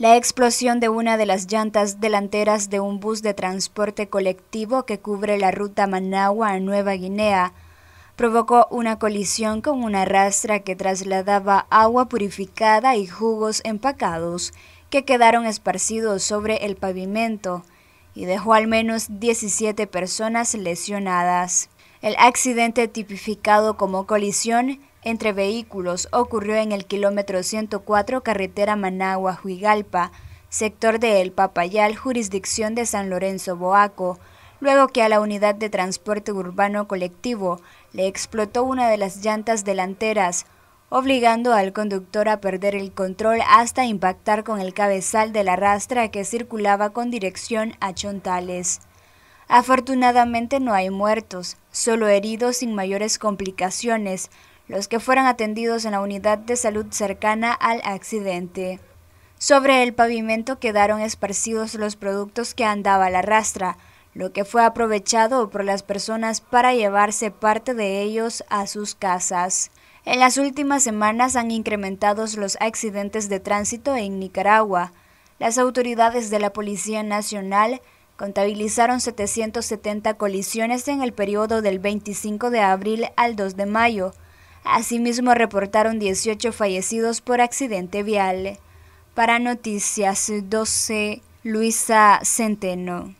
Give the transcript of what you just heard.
La explosión de una de las llantas delanteras de un bus de transporte colectivo que cubre la ruta Managua a Nueva Guinea provocó una colisión con una rastra que trasladaba agua purificada y jugos empacados que quedaron esparcidos sobre el pavimento y dejó al menos 17 personas lesionadas. El accidente tipificado como colisión entre vehículos ocurrió en el kilómetro 104 carretera managua juigalpa sector de El Papayal, jurisdicción de San Lorenzo Boaco, luego que a la unidad de transporte urbano colectivo le explotó una de las llantas delanteras, obligando al conductor a perder el control hasta impactar con el cabezal de la rastra que circulaba con dirección a Chontales. Afortunadamente no hay muertos, solo heridos sin mayores complicaciones, los que fueron atendidos en la unidad de salud cercana al accidente. Sobre el pavimento quedaron esparcidos los productos que andaba la rastra, lo que fue aprovechado por las personas para llevarse parte de ellos a sus casas. En las últimas semanas han incrementado los accidentes de tránsito en Nicaragua. Las autoridades de la Policía Nacional contabilizaron 770 colisiones en el periodo del 25 de abril al 2 de mayo, Asimismo, reportaron 18 fallecidos por accidente vial. Para Noticias 12, Luisa Centeno.